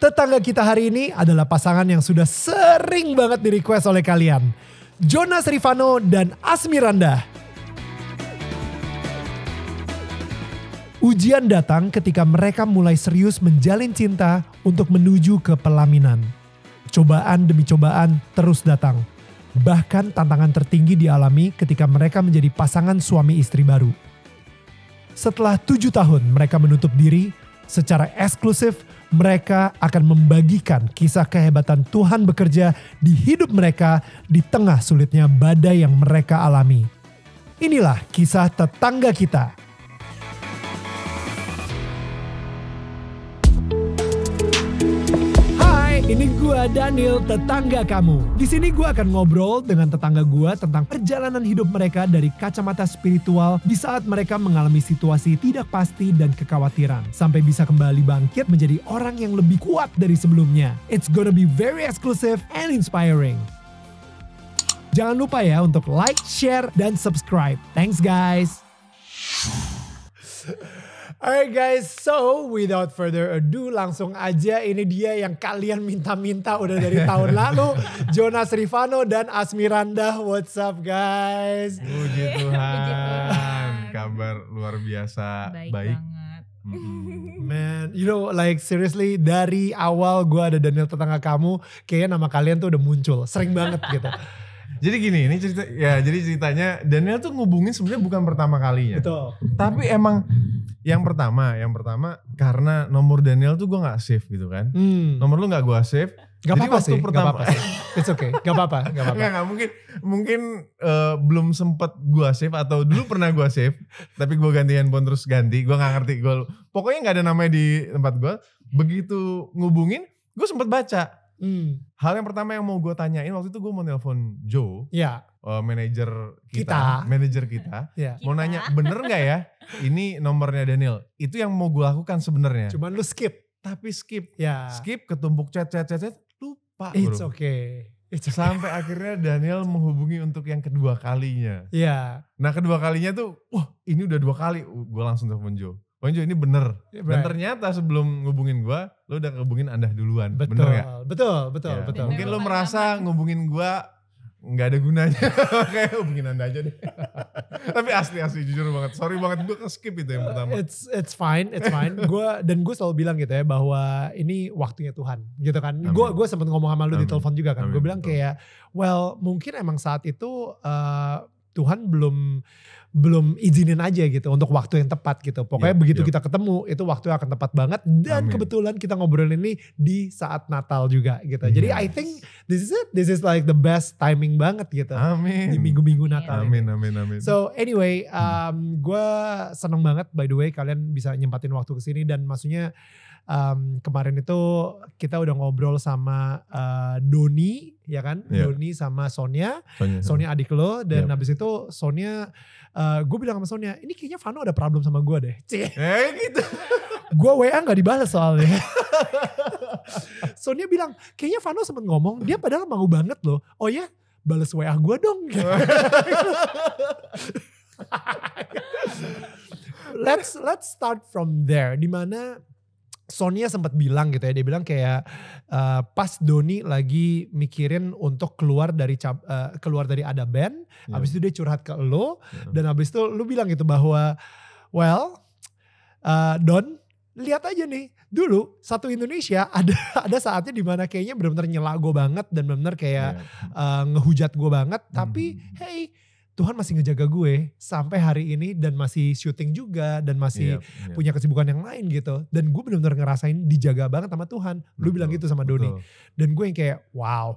Tetangga kita hari ini adalah pasangan yang sudah sering banget di request oleh kalian. Jonas Rivano dan Asmiranda. Ujian datang ketika mereka mulai serius menjalin cinta untuk menuju ke pelaminan. Cobaan demi cobaan terus datang. Bahkan tantangan tertinggi dialami ketika mereka menjadi pasangan suami istri baru. Setelah tujuh tahun mereka menutup diri secara eksklusif mereka akan membagikan kisah kehebatan Tuhan bekerja di hidup mereka di tengah sulitnya badai yang mereka alami. Inilah kisah tetangga kita gua Daniel tetangga kamu. Di sini gua akan ngobrol dengan tetangga gua tentang perjalanan hidup mereka dari kacamata spiritual di saat mereka mengalami situasi tidak pasti dan kekhawatiran sampai bisa kembali bangkit menjadi orang yang lebih kuat dari sebelumnya. It's gonna be very exclusive and inspiring. Jangan lupa ya untuk like, share, dan subscribe. Thanks guys. Alright guys, so without further ado langsung aja ini dia yang kalian minta-minta udah dari tahun lalu. Jonas Rivano dan Asmiranda, what's up guys? Puji Tuhan, kabar luar biasa baik. baik. Banget. Man, you know like seriously dari awal gue ada Daniel tetangga kamu, kayaknya nama kalian tuh udah muncul, sering banget gitu. Jadi gini, ini cerita ya jadi ceritanya Daniel tuh ngubungin sebenarnya bukan pertama kalinya. Betul. Tapi emang yang pertama, yang pertama karena nomor Daniel tuh gue nggak save gitu kan. Hmm. Nomor lu nggak gue save. Gak apa-apa sih, gak apa-apa sih. It's okay, gak apa-apa. Gak, apa-apa. gak, gak mungkin, mungkin uh, belum sempet gue save atau dulu pernah gue save, tapi gue ganti handphone terus ganti, gue gak ngerti. Gua, pokoknya gak ada namanya di tempat gue. Begitu ngubungin, gue sempet baca Hmm. Hal yang pertama yang mau gue tanyain waktu itu gue mau nelpon Joe, ya. uh, manajer kita, kita. manajer kita, ya. mau nanya bener nggak ya ini nomornya Daniel? Itu yang mau gue lakukan sebenarnya. Cuman lu skip, tapi skip, ya. skip ketumpuk chat chat chat chat lupa. It's bro. okay. okay. Sampai akhirnya Daniel menghubungi untuk yang kedua kalinya. Iya. Nah kedua kalinya tuh, wah ini udah dua kali, gue langsung telepon Joe. Ponjo oh, ini bener. bener. Iya, dan ternyata sebelum ngubungin gua lo udah ngubungin Anda duluan. Betul, bener gak? Betul, betul, ya. betul. Mungkin lo merasa ngubungin gua nggak ada gunanya. oke, hubungin Anda aja deh. Tapi asli-asli jujur banget. Sorry banget gua skip itu yang pertama. It's it's fine, it's fine. gua dan gue selalu bilang gitu ya bahwa ini waktunya Tuhan gitu kan. Gua-gua sempet ngomong sama lu di telepon juga kan. Gua bilang kayak well mungkin emang saat itu uh, Tuhan belum belum izinin aja gitu untuk waktu yang tepat gitu. Pokoknya yep, iya, begitu yep. Iya. kita ketemu itu waktu yang akan tepat banget dan Amin. kebetulan kita ngobrol ini di saat Natal juga gitu. Yes. Jadi I think this is it. This is like the best timing banget gitu. Amin. Di minggu-minggu iya. Natal. Amin, amin, amin. So anyway, um, gue seneng banget by the way kalian bisa nyempatin waktu ke sini dan maksudnya um, kemarin itu kita udah ngobrol sama uh, Doni ya kan, yeah. Doni sama Sonia, Sonia, Sonia adik lo dan yep. habis itu Sonia uh, Eh, gue bilang sama Sonia, ini kayaknya Vano ada problem sama gue deh. Cih. Eh gitu. gue WA gak dibalas soalnya. Sonia bilang, kayaknya Vano sempet ngomong, dia padahal mau banget loh. Oh ya, balas WA gue dong. let's let's start from there. Dimana Sonia sempat bilang gitu ya, dia bilang kayak uh, pas Doni lagi mikirin untuk keluar dari uh, keluar dari ada band, yeah. abis itu dia curhat ke lo, yeah. dan abis itu lu bilang gitu bahwa, well, uh, Don, lihat aja nih, dulu satu Indonesia ada ada saatnya dimana kayaknya benar-benar nyela gue banget dan benar-benar kayak yeah. Iya. uh, ngehujat gue banget, mm. tapi hmm. hey Tuhan masih ngejaga gue sampai hari ini dan masih syuting juga dan masih yeah, yeah. punya kesibukan yang lain gitu. Dan gue benar-benar ngerasain dijaga banget sama Tuhan. Lu bilang gitu sama Doni. Dan gue yang kayak wow.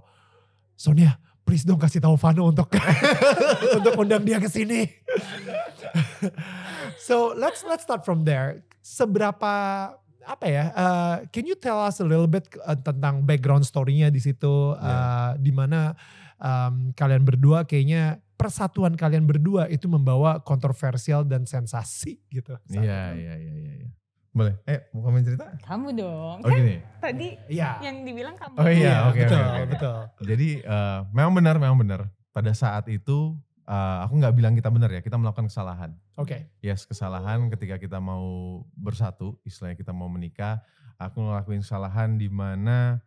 Sonia, please dong kasih tahu Vano untuk untuk undang dia kesini. so let's let's start from there. Seberapa apa ya? Uh, can you tell us a little bit uh, tentang background story-nya di situ yeah. Iya. di mana um, kalian berdua kayaknya persatuan kalian berdua itu membawa kontroversial dan sensasi gitu. Iya, iya, iya, iya, iya. Ya. Boleh. Eh, mau kamu cerita? Kamu dong. Oh, kan gini. tadi ya. yang dibilang kamu. Oh iya, iya oke. Okay, betul, okay. betul. Jadi uh, memang benar, memang benar. Pada saat itu uh, aku gak bilang kita benar ya, kita melakukan kesalahan. Oke. Okay. Yes, kesalahan ketika kita mau bersatu, istilahnya kita mau menikah, aku ngelakuin kesalahan di mana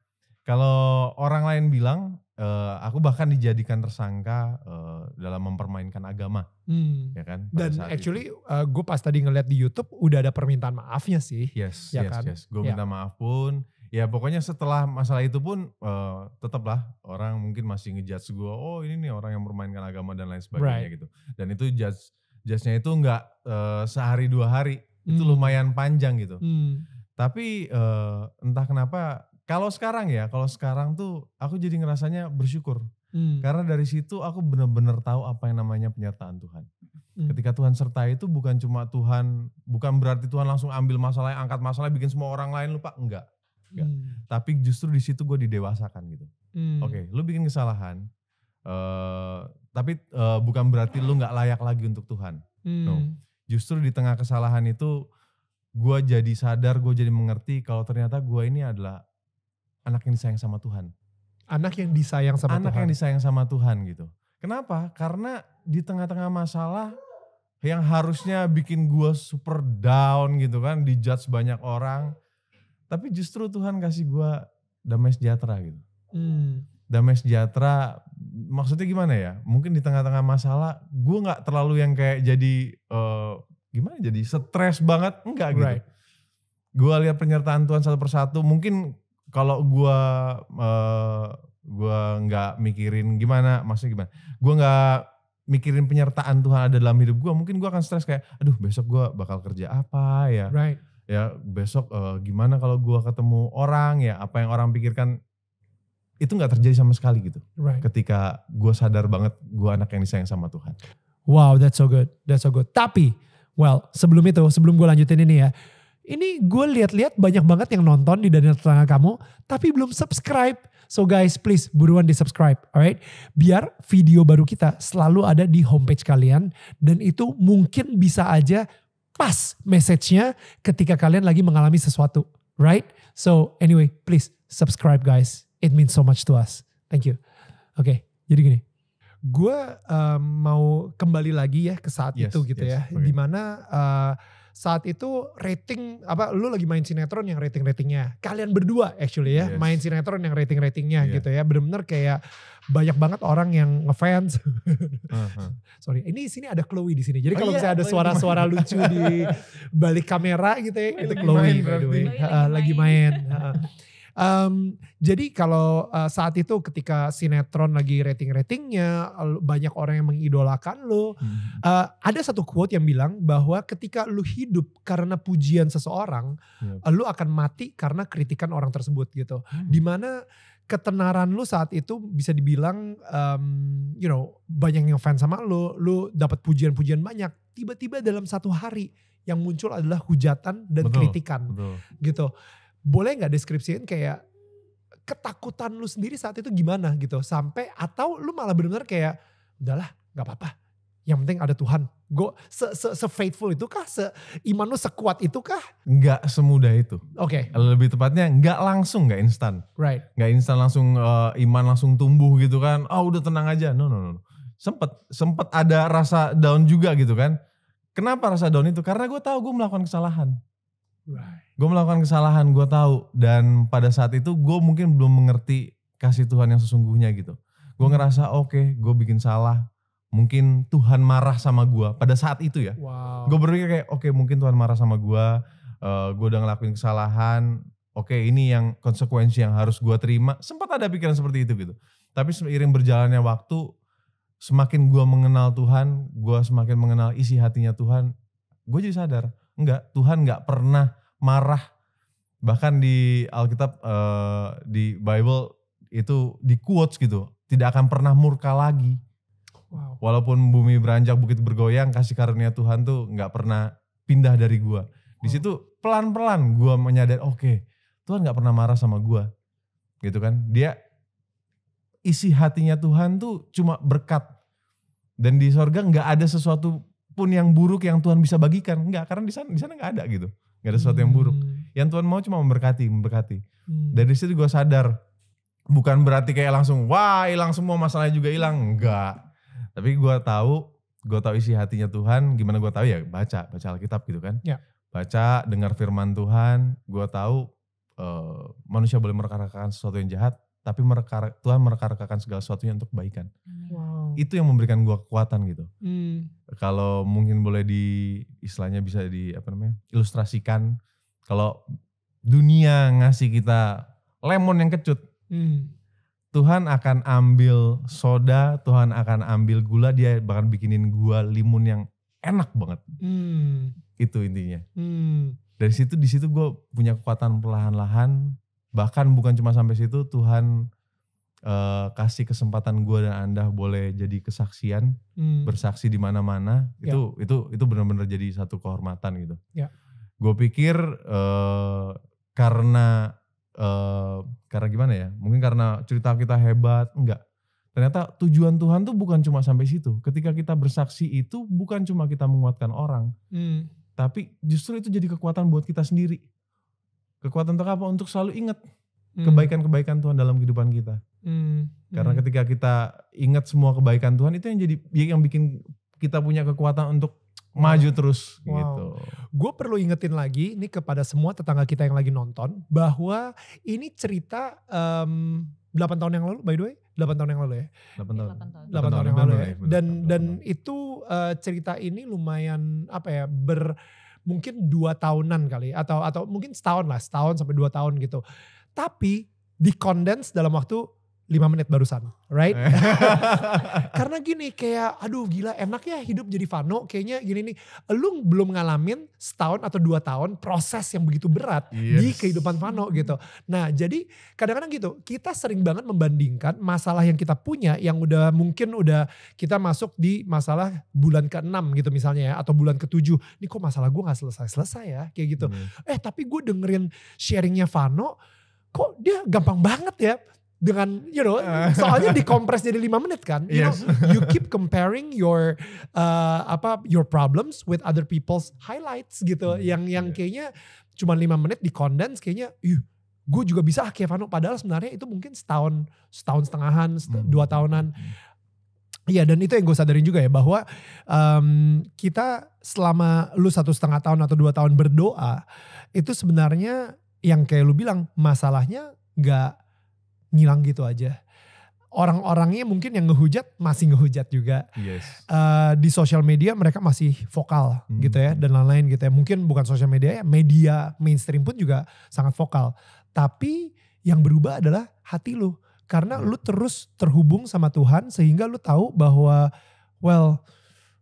kalau orang lain bilang Eh, aku bahkan dijadikan tersangka uh, dalam mempermainkan agama, hmm. ya kan? Dan actually, uh, eh, gue pas tadi ngeliat di YouTube udah ada permintaan maafnya sih. Yes, ya yes, kan? yes. Gue ya. minta maaf pun. Ya pokoknya setelah masalah itu pun uh, tetaplah orang mungkin masih ngejudge gue, oh ini nih orang yang mempermainkan agama dan lain sebagainya right. gitu. Dan itu judge judge-nya itu nggak uh, sehari dua hari, hmm. itu lumayan panjang gitu. Hmm. Tapi uh, entah kenapa kalau sekarang ya, kalau sekarang tuh aku jadi ngerasanya bersyukur. Hmm. Karena dari situ aku benar-benar tahu apa yang namanya penyertaan Tuhan. Hmm. Ketika Tuhan sertai itu bukan cuma Tuhan, bukan berarti Tuhan langsung ambil masalah, angkat masalah, bikin semua orang lain lupa, enggak. enggak. Hmm. Tapi justru di situ gue didewasakan gitu. Hmm. Oke, okay, lu bikin kesalahan, uh, tapi uh, bukan berarti lu nggak layak lagi untuk Tuhan. Hmm. No. Justru di tengah kesalahan itu, gue jadi sadar, gue jadi mengerti kalau ternyata gue ini adalah anak yang disayang sama Tuhan. Anak yang disayang sama anak Tuhan. Anak yang disayang sama Tuhan gitu. Kenapa? Karena di tengah-tengah masalah yang harusnya bikin gue super down gitu kan, dijudge banyak orang. Tapi justru Tuhan kasih gue damai sejahtera gitu. Hmm. Damai sejahtera maksudnya gimana ya? Mungkin di tengah-tengah masalah gue gak terlalu yang kayak jadi uh, gimana ya? jadi stres banget enggak gitu. Right. Gue lihat penyertaan Tuhan satu persatu mungkin kalau gue uh, gue nggak mikirin gimana maksudnya gimana gue nggak mikirin penyertaan Tuhan ada dalam hidup gue mungkin gue akan stres kayak aduh besok gue bakal kerja apa ya right. ya besok uh, gimana kalau gue ketemu orang ya apa yang orang pikirkan itu nggak terjadi sama sekali gitu right. ketika gue sadar banget gue anak yang disayang sama Tuhan wow that's so good that's so good tapi well sebelum itu sebelum gue lanjutin ini ya ini gue lihat-lihat banyak banget yang nonton di Daniel tetangga kamu, tapi belum subscribe. So guys, please buruan di subscribe, alright? Biar video baru kita selalu ada di homepage kalian dan itu mungkin bisa aja pas message-nya ketika kalian lagi mengalami sesuatu, right? So anyway, please subscribe guys. It means so much to us. Thank you. Oke, okay, jadi gini gue uh, mau kembali lagi ya ke saat yes, itu gitu yes, ya, okay. dimana uh, saat itu rating apa lu lagi main sinetron yang rating-ratingnya kalian berdua actually ya yes. main sinetron yang rating-ratingnya yeah. gitu ya benar-benar kayak banyak banget orang yang ngefans uh-huh. sorry ini sini ada Chloe di sini jadi oh kalau iya, misalnya ada suara-suara lucu di balik kamera gitu ya itu Chloe main, by the way lagi main, lagi main. Um, jadi kalau uh, saat itu ketika sinetron lagi rating-ratingnya banyak orang yang mengidolakan lo, hmm. uh, ada satu quote yang bilang bahwa ketika lu hidup karena pujian seseorang, lo lu akan mati karena kritikan orang tersebut gitu. Hmm. Dimana ketenaran lu saat itu bisa dibilang um, you know banyak yang fans sama lu, lu dapat pujian-pujian banyak. Tiba-tiba dalam satu hari yang muncul adalah hujatan dan betul, kritikan betul. gitu boleh nggak deskripsiin kayak ketakutan lu sendiri saat itu gimana gitu sampai atau lu malah benar-benar kayak udahlah nggak apa-apa yang penting ada Tuhan gue se, se, se faithful itu kah se iman lu sekuat itu kah nggak semudah itu oke okay. lebih tepatnya nggak langsung nggak instan right nggak instan langsung uh, iman langsung tumbuh gitu kan oh udah tenang aja no no no sempet sempet ada rasa down juga gitu kan kenapa rasa down itu karena gue tahu gue melakukan kesalahan Right. Gue melakukan kesalahan, gue tahu. Dan pada saat itu gue mungkin belum mengerti kasih Tuhan yang sesungguhnya gitu. Gue hmm. ngerasa oke, okay, gue bikin salah. Mungkin Tuhan marah sama gue pada saat itu ya. Wow. Gue berpikir kayak oke okay, mungkin Tuhan marah sama gue. Uh, gue udah ngelakuin kesalahan. Oke okay, ini yang konsekuensi yang harus gue terima. Sempat ada pikiran seperti itu gitu. Tapi seiring berjalannya waktu, semakin gue mengenal Tuhan, gue semakin mengenal isi hatinya Tuhan. Gue jadi sadar Enggak, Tuhan enggak pernah marah. Bahkan di Alkitab uh, di Bible itu di quotes gitu, tidak akan pernah murka lagi. Wow. Walaupun bumi beranjak bukit bergoyang, kasih karunia Tuhan tuh nggak pernah pindah dari gua. Di wow. situ pelan-pelan gua menyadari, oke, okay, Tuhan nggak pernah marah sama gua. Gitu kan? Dia isi hatinya Tuhan tuh cuma berkat. Dan di sorga nggak ada sesuatu pun yang buruk yang Tuhan bisa bagikan. nggak karena di sana di sana nggak ada gitu. Nggak ada sesuatu yang buruk. Hmm. Yang Tuhan mau cuma memberkati, memberkati. Hmm. Dari situ gue sadar bukan berarti kayak langsung wah hilang semua masalahnya juga hilang enggak tapi gue tahu gue tahu isi hatinya Tuhan gimana gue tahu ya baca baca Alkitab gitu kan ya. baca dengar firman Tuhan gue tahu uh, manusia boleh merekarkan sesuatu yang jahat tapi merekar, Tuhan merekarkan segala sesuatunya untuk kebaikan wow itu yang memberikan gue kekuatan gitu hmm. kalau mungkin boleh di istilahnya bisa di apa namanya ilustrasikan kalau dunia ngasih kita lemon yang kecut hmm. Tuhan akan ambil soda Tuhan akan ambil gula dia bahkan bikinin gua limun yang enak banget hmm. itu intinya hmm. dari situ di situ gue punya kekuatan perlahan-lahan bahkan bukan cuma sampai situ Tuhan uh, kasih kesempatan gue dan anda boleh jadi kesaksian hmm. bersaksi di mana-mana yeah. itu itu itu benar-benar jadi satu kehormatan gitu yeah. gue pikir uh, karena uh, karena gimana ya mungkin karena cerita kita hebat enggak ternyata tujuan Tuhan tuh bukan cuma sampai situ ketika kita bersaksi itu bukan cuma kita menguatkan orang hmm. tapi justru itu jadi kekuatan buat kita sendiri kekuatan untuk apa untuk selalu ingat hmm. kebaikan-kebaikan Tuhan dalam kehidupan kita Hmm. Karena hmm. ketika kita ingat semua kebaikan Tuhan itu yang jadi yang bikin kita punya kekuatan untuk wow. maju terus wow. gitu. Gue perlu ingetin lagi ini kepada semua tetangga kita yang lagi nonton bahwa ini cerita um, mmm, 8 tahun yang lalu by the way. 8 tahun yang lalu ya. 8 tahun. 8 tahun, 8 8 tahun yang lalu ya. Dan dan itu uh, cerita ini lumayan apa ya ber mungkin dua tahunan kali ya, atau atau mungkin setahun lah setahun sampai dua tahun gitu. Tapi di kondens dalam waktu lima menit barusan, right? Eh. Karena gini kayak aduh gila enak ya hidup jadi Vano kayaknya gini nih. Lu belum ngalamin setahun atau dua tahun proses yang begitu berat yes. di kehidupan Vano gitu. Nah jadi kadang-kadang gitu kita sering banget membandingkan masalah yang kita punya yang udah mungkin udah kita masuk di masalah bulan ke-6 gitu misalnya ya atau bulan ke-7. Ini kok masalah gue gak selesai-selesai ya kayak gitu. Hmm. Eh tapi gue dengerin sharingnya Vano kok dia gampang banget ya dengan you know ah. soalnya dikompres jadi lima menit kan you yes. know you keep comparing your uh, apa your problems with other people's highlights gitu hmm. yang yang yeah. kayaknya cuma lima menit dikondens kayaknya ih gue juga bisa ah Kevin padahal sebenarnya itu mungkin setahun setahun setengahan set, hmm. dua tahunan Iya dan itu yang gue sadarin juga ya bahwa um, kita selama lu satu setengah tahun atau dua tahun berdoa itu sebenarnya yang kayak lu bilang masalahnya nggak ngilang gitu aja. Orang-orangnya mungkin yang ngehujat masih ngehujat juga. Yes. Uh, di sosial media mereka masih vokal hmm. gitu ya dan lain-lain gitu ya. Mungkin bukan sosial media ya, media mainstream pun juga sangat vokal. Tapi yang berubah adalah hati lu. Karena hmm. lu terus terhubung sama Tuhan sehingga lu tahu bahwa well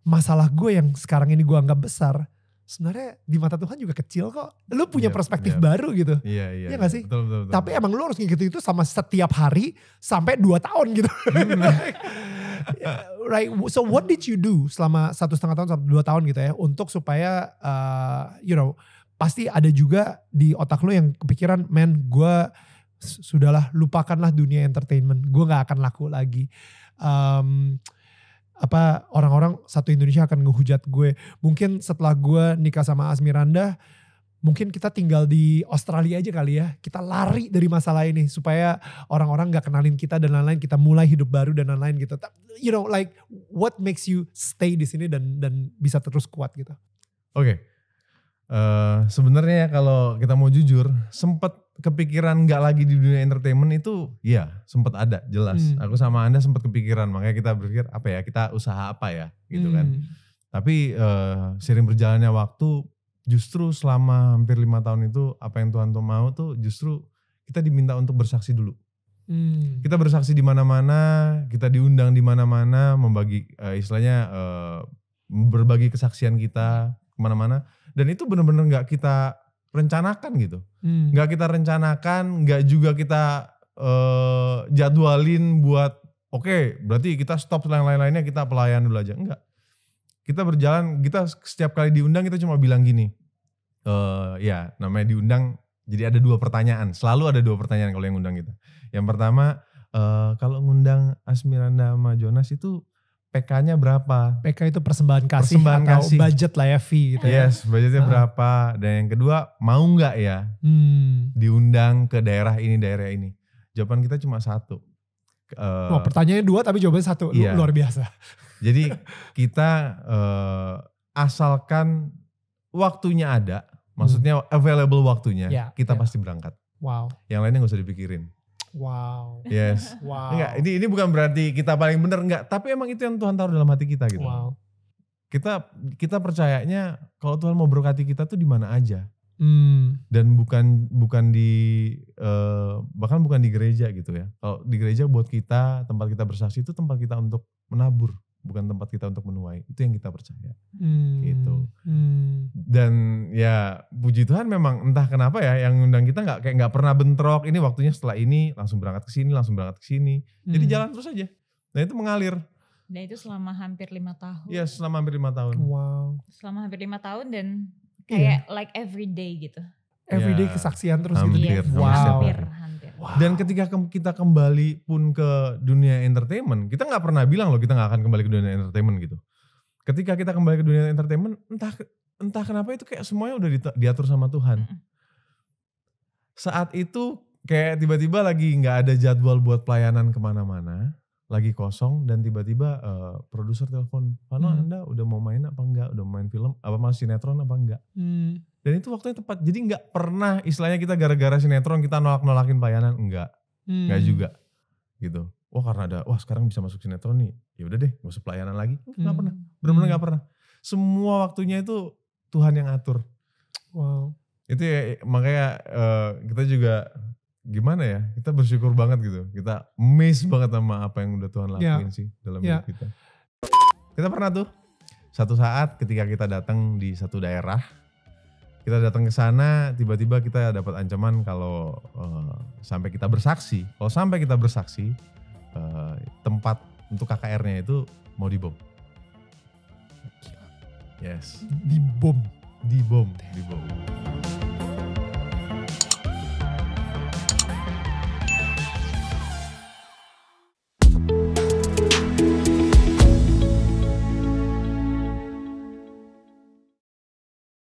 masalah gue yang sekarang ini gue anggap besar sebenarnya di mata Tuhan juga kecil kok. Lu punya yeah, perspektif yeah. baru gitu. Iya, iya. Iya, iya. gak sih? Betul, betul, betul. Tapi emang lu harus ngikutin itu sama setiap hari sampai dua tahun gitu. Hmm. right, so what did you do selama satu setengah tahun sampai dua tahun gitu ya untuk supaya uh, you know pasti ada juga di otak lu yang kepikiran man gue sudahlah lupakanlah dunia entertainment gue nggak akan laku lagi um, apa orang-orang satu Indonesia akan ngehujat gue. Mungkin setelah gue nikah sama Asmiranda, mungkin kita tinggal di Australia aja kali ya. Kita lari dari masalah ini supaya orang-orang gak kenalin kita dan lain-lain. Kita mulai hidup baru dan lain-lain gitu. You know like what makes you stay di sini dan dan bisa terus kuat gitu. Oke. Okay sebenarnya eh, Sebenarnya kalau kita mau jujur, sempat kepikiran nggak lagi di dunia entertainment itu, ya sempat ada, jelas. Hmm. Aku sama anda sempat kepikiran, makanya kita berpikir apa ya kita usaha apa ya, gitu kan. hmm. kan. Tapi uh, eh, sering berjalannya waktu, justru selama hampir lima tahun itu apa yang Tuhan tuh mau tuh justru kita diminta untuk bersaksi dulu. Hmm. Kita bersaksi di mana-mana, kita diundang di mana-mana, membagi uh, istilahnya uh, berbagi kesaksian kita kemana-mana dan itu bener-bener nggak kita rencanakan gitu hmm. nggak hmm. kita rencanakan nggak juga kita uh, jadwalin buat oke okay, berarti kita stop selain lain-lainnya kita pelayan dulu aja enggak kita berjalan kita setiap kali diundang kita cuma bilang gini uh, ya namanya diundang jadi ada dua pertanyaan selalu ada dua pertanyaan kalau yang undang kita yang pertama uh, kalau ngundang Asmiranda sama Jonas itu PK-nya berapa? PK itu persembahan kasih persembahan atau kasih. budget lah ya fee gitu ya. yes, ya. budgetnya nah. berapa? Dan yang kedua mau nggak ya hmm. diundang ke daerah ini daerah ini? Jawaban kita cuma satu. Uh, Wah pertanyaannya dua tapi jawabannya satu iya. luar biasa. Jadi kita uh, asalkan waktunya ada, maksudnya available waktunya, yeah, kita yeah. pasti berangkat. Wow. Yang lainnya nggak usah dipikirin. Wow. Yes. Wow. Enggak, ini ini bukan berarti kita paling benar enggak, tapi emang itu yang Tuhan taruh dalam hati kita gitu. Wow. Kita kita percayanya kalau Tuhan mau berkati kita tuh di mana aja. Hmm. Dan bukan bukan di uh, bahkan bukan di gereja gitu ya. Kalau di gereja buat kita tempat kita bersaksi itu tempat kita untuk menabur bukan tempat kita untuk menuai itu yang kita percaya hmm. gitu hmm. dan ya puji Tuhan memang entah kenapa ya yang undang kita nggak kayak nggak pernah bentrok ini waktunya setelah ini langsung berangkat ke sini langsung berangkat ke sini hmm. jadi jalan terus aja nah itu mengalir dan itu selama hampir lima tahun ya selama hampir lima tahun wow selama hampir lima tahun dan iya. kayak yeah. like every day gitu everyday yeah. kesaksian terus hampir, gitu ya? hampir, wow hampir, hampir Wow. Dan ketika ke kita kembali pun ke dunia entertainment, kita nggak pernah bilang loh kita nggak akan kembali ke dunia entertainment gitu. Ketika kita kembali ke dunia entertainment, entah entah kenapa itu kayak semuanya udah diatur sama Tuhan. Saat itu kayak tiba-tiba lagi nggak ada jadwal buat pelayanan kemana-mana lagi kosong dan tiba-tiba uh, produser telepon, Pano hmm. Anda udah mau main apa enggak? Udah main film apa masih sinetron apa enggak?" Hmm. Dan itu waktunya tepat. Jadi enggak pernah istilahnya kita gara-gara sinetron kita nolak-nolakin layanan, enggak. Hmm. Enggak juga. Gitu. Wah, karena ada wah sekarang bisa masuk sinetron nih. Ya udah deh, gak usah pelayanan lagi. Enggak hmm. pernah. Benar-benar hmm. gak pernah. Semua waktunya itu Tuhan yang atur. Wow. Itu ya makanya uh, kita juga gimana ya kita bersyukur banget gitu kita miss banget sama apa yang udah Tuhan ya. lakuin yeah. sih dalam yeah. hidup kita kita pernah tuh satu saat ketika kita datang di satu daerah kita datang ke sana tiba-tiba kita dapat ancaman kalau uh, sampai kita bersaksi kalau sampai kita bersaksi uh, tempat untuk KKR-nya itu mau dibom yes dibom dibom dibom, dibom.